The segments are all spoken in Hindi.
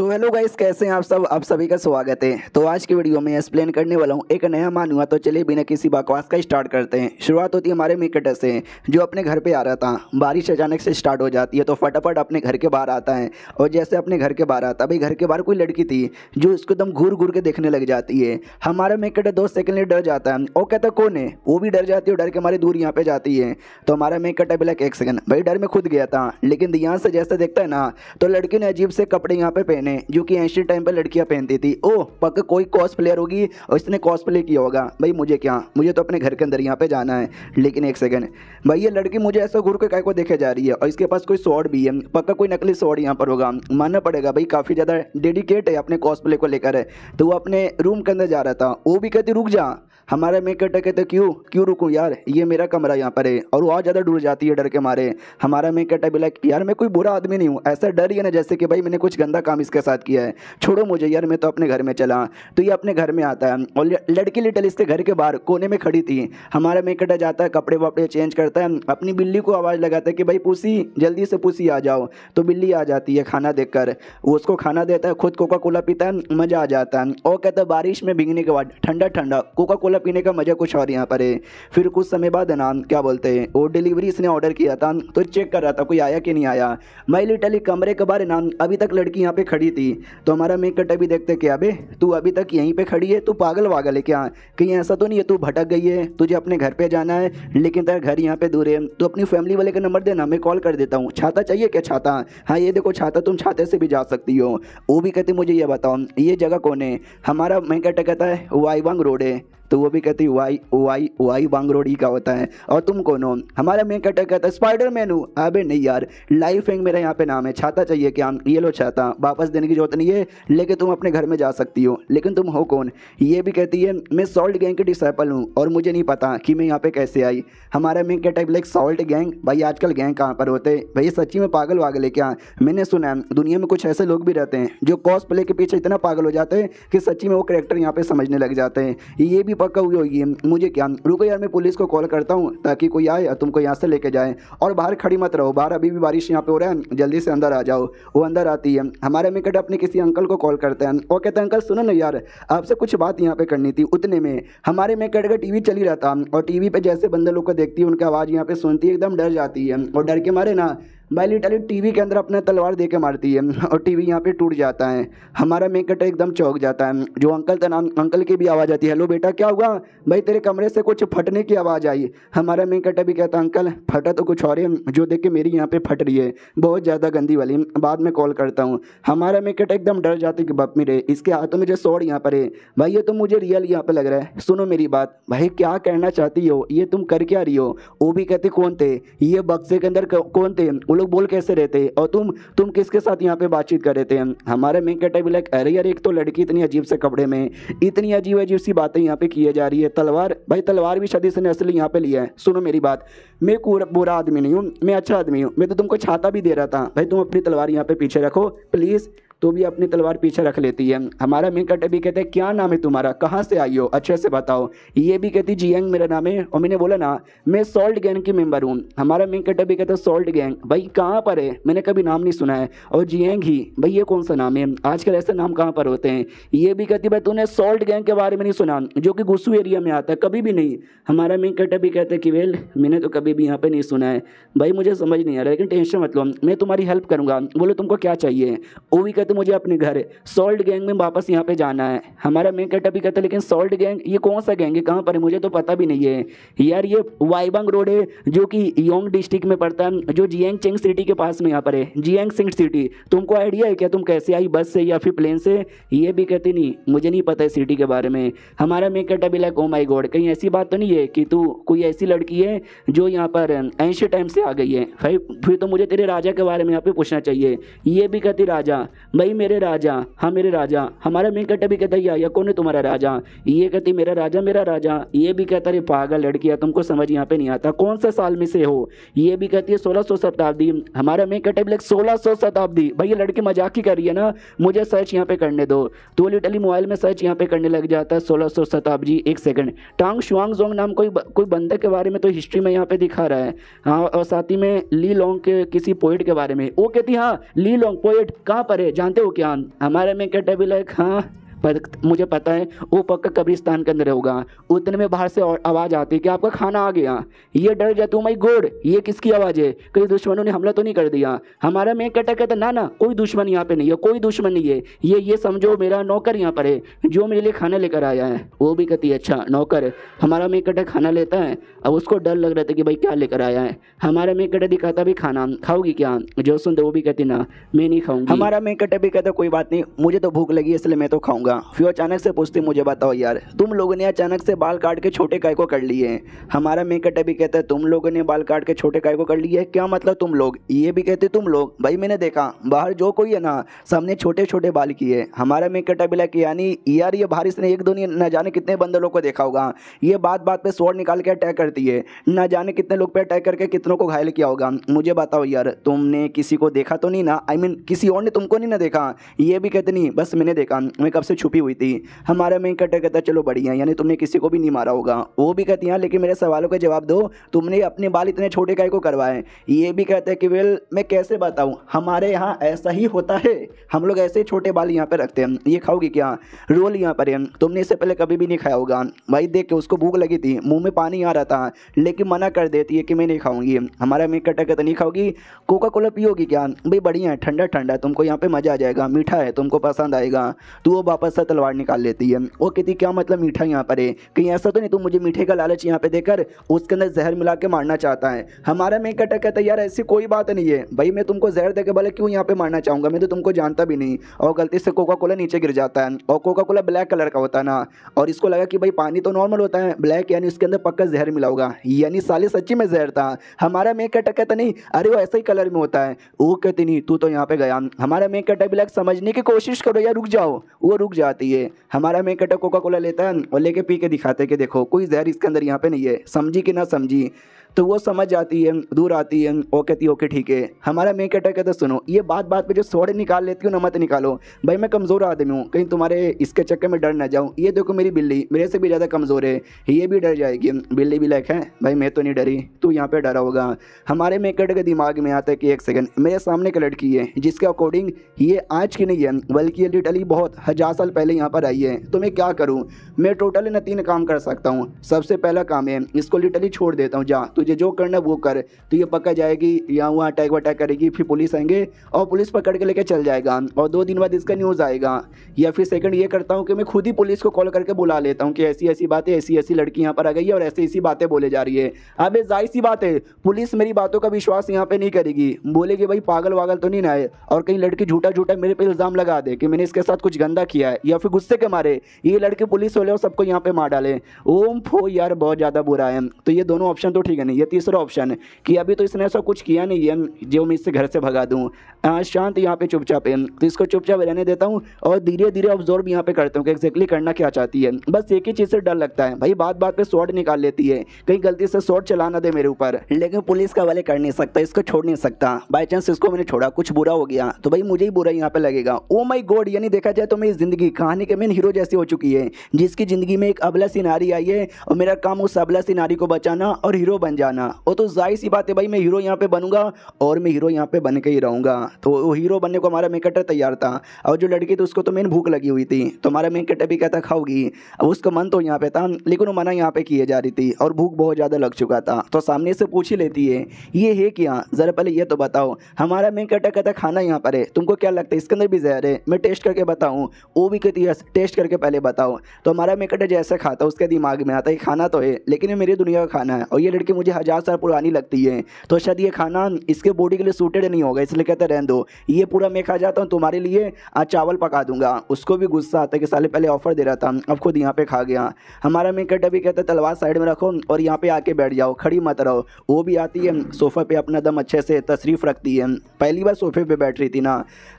तो हेलो गाइस कैसे हैं आप सब आप सभी का स्वागत है तो आज की वीडियो में एक्सप्लेन करने वाला हूं एक नया मान हुआ तो चलिए बिना किसी बकवास का स्टार्ट करते हैं शुरुआत होती है हमारे मिकटर से जो अपने घर पे आ रहा था बारिश अचानक से स्टार्ट हो जाती है तो फटाफट अपने घर के बाहर आता है और जैसे अपने घर के बाहर आता भाई घर के बाहर कोई लड़की थी जो उसको एकदम घूर घूर के देखने लग जाती है हमारा मिकटर दो सेकेंड लिए डर जाता है और कहता कौन है वो भी डर जाती है डर के हमारी दूर यहाँ पे जाती है तो हमारा अभी बोला एक सेकेंड भाई डर में खुद गया था लेकिन यहाँ से जैसे देखता है ना तो लड़की ने अजीब से कपड़े यहाँ पे पहने ने जो कि एंशियन टाइम पर लड़कियाँ पहनती थी ओ पक्का कोई कॉस प्लेयर होगी और इसने कॉस प्ले किया होगा भाई मुझे क्या मुझे तो अपने घर के अंदर यहाँ पे जाना है लेकिन एक सेकेंड भाई ये लड़की मुझे ऐसा घूर के काय को देखे जा रही है और इसके पास कोई शॉर्ट भी है पक्का कोई नकली शॉर्ट यहाँ पर होगा मानना पड़ेगा भाई काफ़ी ज़्यादा डेडिकेट है अपने कॉस को लेकर है तो वो अपने रूम के अंदर जा रहा था वो भी कहती रुक जा हमारा में अटैक है तो क्यों क्यों रुकू यार ये मेरा कमरा यहाँ पर है और वो और ज़्यादा डूर जाती है डर के मारे हमारा मेक अटैक बिला यार मैं कोई बुरा आदमी नहीं हूँ ऐसा डर ही ना जैसे कि भाई मैंने कुछ गंदा काम इसके साथ किया है छोड़ो मुझे यार मैं तो अपने घर में चला तो ये अपने घर में आता है और लड़की लिटल इसके घर के बाहर कोने में खड़ी थी हमारा में कटा जाता है कपड़े वपड़े चेंज करता है अपनी बिल्ली को आवाज़ लगाता है कि भाई पूसी जल्दी से पूसी आ जाओ तो बिल्ली आ जाती है खाना कर वो उसको खाना देता है खुद कोका कोला पीता है मज़ा आ जाता है और कहता है बारिश में भिंगने के बाद ठंडा ठंडा कोका कोला पीने का मज़ा कुछ और यहाँ पर है फिर कुछ समय बाद ना क्या बोलते हैं और डिलीवरी इसने ऑर्डर किया था तो चेक कर रहा था कोई आया कि नहीं आया मैं लिटली कमरे के बारे नाम अभी तक लड़की यहाँ पे खड़ी थी तो हमारा मेकट अभी देखते क्या बे तू अभी तक यहीं पर खड़ी है तू पागल वागल है क्या कहीं ऐसा तो नहीं है तू भटक गई है तुझे अपने घर पर जाना है लेकिन तेरा घर यहाँ पे दूर है तो अपनी फैमिली वाले का नंबर देना मैं कॉल कर देता हूँ छाता चाहिए क्या छाता हाँ ये देखो छाता तुम छाते से भी जा सकती हो वो भी कहते मुझे ये बताओ ये जगह कौन है हमारा मैं कहता है वाईवांग रोड है तो वो भी कहती वाई वाई वाई बांगरोड़ी का होता है और तुम कौन हो हमारा मेन कैरेक्टर कहता है स्पाइडर मैन हूँ अबे नहीं यार लाइफ हैंग मेरा यहाँ पे नाम है छाता चाहिए कि हम ये लो छाता वापस देने की जरूरत नहीं है लेकिन तुम अपने घर में जा सकती हो लेकिन तुम हो कौन ये भी कहती है मैं सॉल्ट गैंग की डिसाइपल हूँ और मुझे नहीं पता कि मैं यहाँ पे कैसे आई हमारा main character like salt gang भाई आजकल गैंग कहाँ पर होते भाई सच्ची में पागल वागल है क्या मैंने सुना है दुनिया में कुछ ऐसे लोग भी रहते हैं जो कॉस प्ले के पीछे इतना पागल हो जाते हैं कि सच्ची में वो करेक्टर यहाँ पे समझने लग जाते हैं ये भी पक्का हुई होगी मुझे क्या रुको यार मैं पुलिस को कॉल करता हूँ ताकि कोई आए तुमको यहाँ से लेके जाए और बाहर खड़ी मत रहो बाहर अभी भी बारिश यहाँ पे हो रहा है जल्दी से अंदर आ जाओ वो अंदर आती है हमारे मेकट अपने किसी अंकल को कॉल करते हैं और कहते हैं अंकल सुनो ना यार आपसे कुछ बात यहाँ पे करनी थी उतने में हमारे मेकट का टी चली रहा था और टी वी जैसे बंदे लोग को देखती है उनकी आवाज़ यहाँ पे सुनती है एकदम डर जाती है और डर के मारे ना भाई लिटरली टीवी के अंदर अपने तलवार दे के मारती है और टीवी यहाँ पर टूट जाता है हमारा मेन कटर एकदम चौक जाता है जो अंकल था नाम अंकल की भी आवाज़ आती है हेलो बेटा क्या हुआ भाई तेरे कमरे से कुछ फटने की आवाज़ आई हमारा मेन कटर भी कहता अंकल फटा तो कुछ और है जो देख के मेरी यहाँ पर फट रही है बहुत ज़्यादा गंदी वाली बाद में कॉल करता हूँ हमारा मेन कटर एकदम डर जाते कि बप मेरे इसके हाथों में जो सोड़ यहाँ पर है भाई ये तो मुझे रियल यहाँ पर लग रहा है सुनो मेरी बात भाई क्या कहना चाहती हो ये तुम कर क्या रही हो वो भी कहते कौन थे ये बक्से के अंदर कौन थे लोग बोल कैसे रहते हैं और तुम तुम किसके साथ यहाँ पे बातचीत कर रहे थे हमारे मेन कैटा भी लाइक अरे यार एक तो लड़की इतनी अजीब से कपड़े में इतनी अजीब अजीब सी बातें यहाँ पे किए जा रही है तलवार भाई तलवार भी शादी से नसल यहाँ पे लिया है सुनो मेरी बात मैं बुरा आदमी नहीं हूँ मैं अच्छा आदमी हूँ मैं तो तुमको छाता भी दे रहा था भाई तुम अपनी तलवार यहाँ पे पीछे रखो प्लीज़ तो भी अपनी तलवार पीछे रख लेती है हमारा मिनकट भी कहते हैं क्या नाम है तुम्हारा कहाँ से आई हो अच्छे से बताओ ये भी कहती जियांग मेरा नाम है और मैंने बोला ना मैं सॉल्ट गैंग की मेम्बर हूँ हमारा मिनकट भी कहता है सॉल्ट गैंग भाई कहाँ पर है मैंने कभी नाम नहीं सुना है और जियांग ही भाई ये कौन सा नाम है आजकल ऐसे नाम कहाँ पर होते हैं ये भी कहती भाई तूने सॉल्ट गैंग के बारे में नहीं सुना जो कि गुस्सू एरिया में आता है कभी भी नहीं हमारा मिनकट भी कहते हैं कि वेल मैंने तो कभी भी यहाँ पर नहीं सुना है भाई मुझे समझ नहीं आ रहा लेकिन टेंशन मत लो मैं तुम्हारी हेल्प करूँगा बोलो तुमको क्या चाहिए भी कहते तो मुझे अपने घर है सॉल्ट गैंग में वापस यहाँ पे जाना है हमारा मेन कट भी कहता है लेकिन सॉल्ट गैंग ये कौन सा गैंग है कहाँ पर है मुझे तो पता भी नहीं है यार ये वाइबंग रोड है जो कि योंग डिस्ट्रिक्ट में पड़ता है जो जियांग चेंग सिटी के पास में यहाँ पर है जियांग सिंग सिटी तुमको आइडिया है क्या तुम कैसे आई बस से या फिर प्लेन से ये भी कहती नहीं मुझे नहीं पता है सिटी के बारे में हमारा मेन कट भी लाइक ओ माई गॉड कहीं ऐसी बात तो नहीं है कि तू कोई ऐसी लड़की है जो यहाँ पर ऐसे टाइम से आ गई है भाई फिर तो मुझे तेरे राजा के बारे में यहाँ पे पूछना चाहिए ये भी कहती राजा भाई मेरे राजा हाँ मेरे राजा हमारा मैं कट्टा भी कहता या, या कौन है तुम्हारा राजा ये कहती मेरा राजा मेरा राजा ये भी कहता रे पागल लड़किया तुमको समझ यहाँ पे नहीं आता कौन सा साल में से हो ये भी कहती है सोलह सौ शताब्दी हमारा मैं कट्टा भी सोलह सौ शताब्दी भाई ये लड़की मजाक ही कर रही है ना मुझे सर्च यहाँ पे करने दो तो लिटली मोबाइल में सर्च यहाँ पे करने लग जाता है सोलह सौ शताब्दी एक सेकंड टांग शुआंग जोंग नाम कोई कोई बंदे के बारे में तो हिस्ट्री में यहाँ पे दिखा रहा है हाँ और साथ ही में ली लोंग के किसी पोइट के बारे में वो कहती हाँ ली लोंग पोइट कहाँ पर है जानते हो क्या हमारे में क्या टेबल है हाँ पर मुझे पता है वो पक्का कब्रिस्तान के अंदर होगा उतने में बाहर से आवाज़ आती है कि आपका खाना आ गया ये डर जाते हो माई गोड ये किसकी आवाज़ है कई दुश्मनों ने हमला तो नहीं कर दिया हमारा मैं कहता तो कहता ना ना कोई दुश्मन यहाँ पे नहीं है कोई दुश्मन नहीं है ये ये समझो मेरा नौकर यहाँ पर है जो मेरे लिए खाना लेकर आया है वो भी कहती है अच्छा नौकर हमारा मैं कहता खाना लेता है अब उसको डर लग रहा था कि भाई क्या लेकर आया है हमारा मैं कहता भी खाना खाओगी क्या जो सुनते वो भी कहती ना मैं नहीं खाऊंगी हमारा मैं कटा भी कहता कोई बात नहीं मुझे तो भूख लगी इसलिए मैं तो खाऊंगा होगा फिर अचानक से पूछती मुझे बताओ यार तुम लोगों ने अचानक से बाल काट के छोटे काय को कर लिए हैं हमारा मेकअट भी कहता है तुम लोगों ने बाल काट के छोटे काय को कर लिए क्या मतलब तुम लोग ये भी कहते तुम लोग भाई मैंने देखा बाहर जो कोई है ना सबने छोटे छोटे बाल किए हमारा मेकअट अभी लाइक यानी यार ये बारिश ने एक दो न जाने कितने बंदे लोग को देखा होगा ये बात बात पर स्वर निकाल के अटैक करती है न जाने कितने लोग पे अटैक करके कितनों को घायल किया होगा मुझे बताओ यार तुमने किसी को देखा तो नहीं ना आई मीन किसी और ने तुमको नहीं ना देखा ये भी कहते नहीं बस मैंने देखा मैं कब से छुपी हुई थी हमारा मैं कटा कहता चलो बढ़िया यानी तुमने किसी को भी नहीं मारा होगा वो भी कहती हैं हाँ, लेकिन मेरे सवालों का जवाब दो तुमने अपने बाल इतने छोटे काय को करवाए ये भी कहते हैं कि वेल मैं कैसे बताऊँ हमारे यहाँ ऐसा ही होता है हम लोग ऐसे छोटे बाल यहाँ पर रखते हैं ये खाओगी क्या रोल यहाँ पर है तुमने इससे पहले कभी भी नहीं खाया होगा भाई देख के उसको भूख लगी थी मुँह में पानी आ रहा था लेकिन मना कर देती है कि मैं नहीं खाऊँगी हमारा मैं कटा कहते नहीं खाओगी कोका कोला पियोगी क्या भाई बढ़िया है ठंडा ठंडा तुमको यहाँ पर मज़ा आ जाएगा मीठा है तुमको पसंद आएगा तो वो वापस बस सा तलवार निकाल लेती है वो कहती क्या मतलब मीठा यहाँ पर है कहीं ऐसा तो नहीं तो मुझे मीठे का लालच यहाँ पे देकर उसके अंदर जहर मिला के मारना चाहता है हमारा मैं कटक कहता है यार ऐसी कोई बात नहीं है भाई मैं तुमको जहर देकर बोला क्यों यहाँ पे मारना चाहूँगा मैं तो तुमको जानता भी नहीं और गलती से कोका कोला नीचे गिर जाता है और कोका कोला ब्लैक कलर का होता है ना और इसको लगा कि भाई पानी तो नॉर्मल होता है ब्लैक यानी उसके अंदर पक्का जहर मिला होगा यानी साले सच्ची में जहर था हमारा मैं कटक कहता नहीं अरे वो ऐसे ही कलर में होता है वो कहती नहीं तू तो यहाँ पे गया हमारा मैं कटक ब्लैक समझने की कोशिश करो या रुक जाओ वो रुक मज़ा आती है हमारा में कटक कोका कोला लेता है और लेके पी के दिखाते कि देखो कोई जहर इसके अंदर यहाँ पे नहीं है समझी कि ना समझी तो वो समझ जाती है दूर आती है वो कहती है ओके ठीक है हमारा मेन कैटर कहता सुनो ये बात बात पे जो सोड़े निकाल लेती हूँ ना मत निकालो भाई मैं कमज़ोर आदमी हूँ कहीं तुम्हारे इसके चक्कर में डर ना जाऊँ ये देखो मेरी बिल्ली मेरे से भी ज़्यादा कमज़ोर है ये भी डर जाएगी बिल्ली भी लैक है भाई मैं तो नहीं डरी तू यहाँ पर डरा होगा हमारे मेन कैटर के दिमाग में आता है कि एक सेकेंड मेरे सामने का लड़की है जिसके अकॉर्डिंग ये आज की नहीं है बल्कि ये लिटली बहुत हज़ार साल पहले यहाँ पर आई है तो मैं क्या करूँ मैं टोटल ना तीन काम कर सकता हूँ सबसे पहला काम है इसको लिटली छोड़ देता हूँ जा तुझे जो करना है वो कर तो ये पकड़ जाएगी या वहाँ अटैक वटैक करेगी फिर पुलिस आएंगे और पुलिस पकड़ के लेके चल जाएगा और दो दिन बाद इसका न्यूज़ आएगा या फिर सेकंड ये करता हूँ कि मैं खुद ही पुलिस को कॉल करके बुला लेता हूँ कि ऐसी ऐसी बातें ऐसी ऐसी लड़की यहाँ पर आ गई है और ऐसी ऐसी बातें बोले जा रही है अब जाहिर सी बात है पुलिस मेरी बातों का विश्वास यहाँ पर नहीं करेगी बोलेगी भाई पागल वागल तो नहीं ना है और कहीं लड़की झूठा झूठा मेरे पर इल्ज़ाम लगा दे कि मैंने इसके साथ कुछ गंदा किया है या फिर गुस्से के मारे ये लड़के पुलिस वाले और सबको यहाँ पे मार डाले ओम फो यार बहुत ज़्यादा बुरा है तो ये दोनों ऑप्शन तो ठीक है नहीं है तीसरा ऑप्शन कि अभी तो इसने ऐसा कुछ किया नहीं है जो मैं इससे घर से भगा दूँ शांत यहाँ पे चुपचाप है तो इसको चुपचाप रहने देता हूँ और धीरे धीरे ऑब्जॉर्व यहाँ पे करता हूँ कि एक्जैक्टली करना क्या चाहती है बस एक ही चीज़ से डर लगता है भाई बात बात पर शॉर्ट निकाल लेती है कहीं गलती से शॉर्ट चलाना दे मेरे ऊपर लेकिन पुलिस का वाले कर नहीं सकता इसको छोड़ नहीं सकता बाई चांस इसको मैंने छोड़ा कुछ बुरा हो गया तो भाई मुझे ही बुरा यहाँ पर लगेगा ओ माई गॉड यानी देखा जाए तो मेरी जिंदगी कहानी के मेन हीरो जैसी हो चुकी है जिसकी जिंदगी में एक अबला सिनारी आई है और मेरा काम उस अबला सिनारी को बचाना और हीरो बन जाना वो तो जाहिर सी बात है भाई मैं हीरो यहाँ पे बनूंगा और मैं हीरो यहाँ पे बन के ही रहूँगा तो वो हीरो बनने को हमारा मेन कटर तैयार था और जो लड़की थी उसको तो मेन भूख लगी हुई थी तो हमारा मेन कटर भी कहता खाओगी अब उसका मन तो यहाँ पे था लेकिन वो मना यहाँ पे किए जा रही थी और भूख बहुत ज़्यादा लग चुका था तो सामने से पूछ ही लेती है ये है क्या ज़रा पहले ये तो बताओ हमारा मेन कटर कहता खाना यहाँ पर है तुमको क्या लगता है इसके अंदर भी जहर है मैं टेस्ट करके बताऊँ वो भी कहती है टेस्ट करके पहले बताओ तो हमारा मेन कटर जैसे खाता उसके दिमाग में आता है खाना तो है लेकिन ये मेरी दुनिया का खाना है और ये लड़की मुझे मुझे हज़ार साल पुरानी लगती है तो शायद ये खाना इसके बॉडी के लिए सूटेड नहीं होगा इसलिए कहते रहने दो ये पूरा मैं खा जाता हूँ तुम्हारे लिए चावल पका दूंगा उसको भी गुस्सा आता है कि साले पहले ऑफर दे रहा था अब खुद यहाँ पे खा गया हमारा मैं कट अभी कहता तलवार साइड में रखो और यहाँ पे आके बैठ जाओ खड़ी मत रहो वो भी आती है सोफ़ा पे अपना दम अच्छे से तशरीफ़ रखती है पहली बार सोफ़े पे बैठ रही थी ना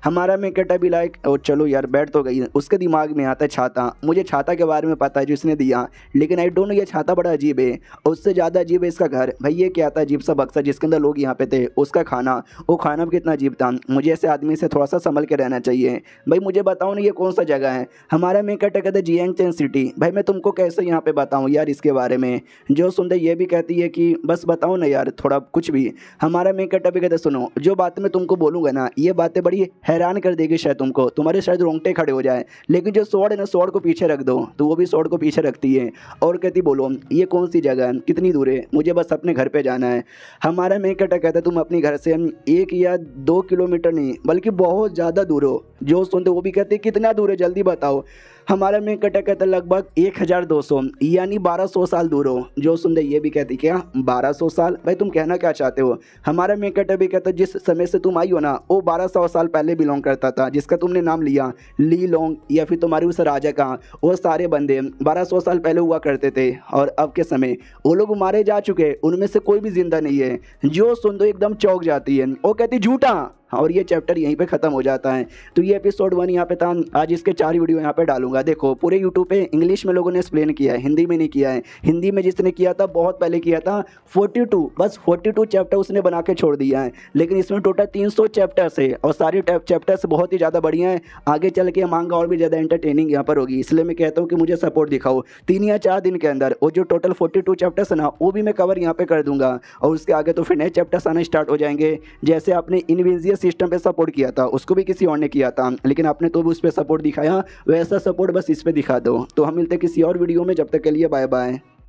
हमारा मैं कट अभी लाइक और चलो यार बैठ तो गई उसके दिमाग में आता है छाता मुझे छाता के बारे में पता है जिसने दिया लेकिन आई डोंट नो ये छाता बड़ा अजीब है उससे ज़्यादा अजीब है इसका घर घर भाई ये क्या था अजीब सा बक्सा जिसके अंदर लोग यहाँ पे थे उसका खाना वो खाना भी कितना अजीब था मुझे ऐसे आदमी से थोड़ा सा संभल के रहना चाहिए भाई मुझे बताओ ना ये कौन सा जगह है हमारा मेन कटक है एंग चैन सिटी भाई मैं तुमको कैसे यहाँ पे बताऊँ यार इसके बारे में जो सुन रहे ये भी कहती है कि बस बताओ ना यार थोड़ा कुछ भी हमारा मेन कटक कहते सुनो जो बात मैं तुमको बोलूँगा ना ये बातें बड़ी हैरान कर देगी शायद तुमको तुम्हारे शायद रोंगटे खड़े हो जाए लेकिन जो सोड है ना सोड को पीछे रख दो तो वो भी सोड को पीछे रखती है और कहती बोलो ये कौन सी जगह है कितनी दूर है मुझे बस अपने घर पे जाना है हमारा मैं कटा कहता तुम अपने घर से हम एक या दो किलोमीटर नहीं बल्कि बहुत ज़्यादा दूर हो जो सुनते वो भी कहते कितना दूर है जल्दी बताओ हमारे में कटक कटे लगभग 1200 यानी 1200 साल दूर हो जो सुन दे ये भी कहती क्या 1200 साल भाई तुम कहना क्या चाहते हो हमारा में कटक भी कहता जिस समय से तुम आई हो ना वो 1200 साल पहले बिलोंग करता था जिसका तुमने नाम लिया ली लोंग या फिर तुम्हारे उस राजा का वो सारे बंदे 1200 साल पहले हुआ करते थे और अब के समय वो लोग मारे जा चुके उनमें से कोई भी जिंदा नहीं है जो सुन दो एकदम चौक जाती है वो कहती झूठा हाँ, और ये चैप्टर यहीं पर ख़त्म हो जाता है तो ये एपिसोड वन यहाँ पे था आज इसके चार वीडियो यहाँ पे डालूंगा देखो पूरे यूट्यूब पे इंग्लिश में लोगों ने एक्सप्लेन किया है हिंदी में नहीं किया है हिंदी में जिसने किया था बहुत पहले किया था 42 बस 42 चैप्टर उसने बना के छोड़ दिया है लेकिन इसमें टोटल सौ चैप्टर्स है और सारे चैप्टर्स बहुत ही ज़्यादा बढ़िया हैं आगे चल के मांगा और भी ज़्यादा इंटरटेनिंग यहाँ पर होगी इसलिए मैं कहता हूँ कि मुझे सपोर्ट दिखाओ तीन या चार दिन के अंदर और जो टोटल फोर्टी चैप्टर्स है ना वो भी मैं कवर यहाँ पर कर दूंगा और उसके आगे तो फिर नए चैप्टर्स आना स्टार्ट हो जाएंगे जैसे आपने इनविजियस सिस्टम पे सपोर्ट किया था उसको भी किसी और ने किया था लेकिन आपने तो भी उस पर सपोर्ट दिखाया वैसा सपोर्ट बस इस पर दिखा दो तो हम मिलते किसी और वीडियो में जब तक के लिए बाय बाय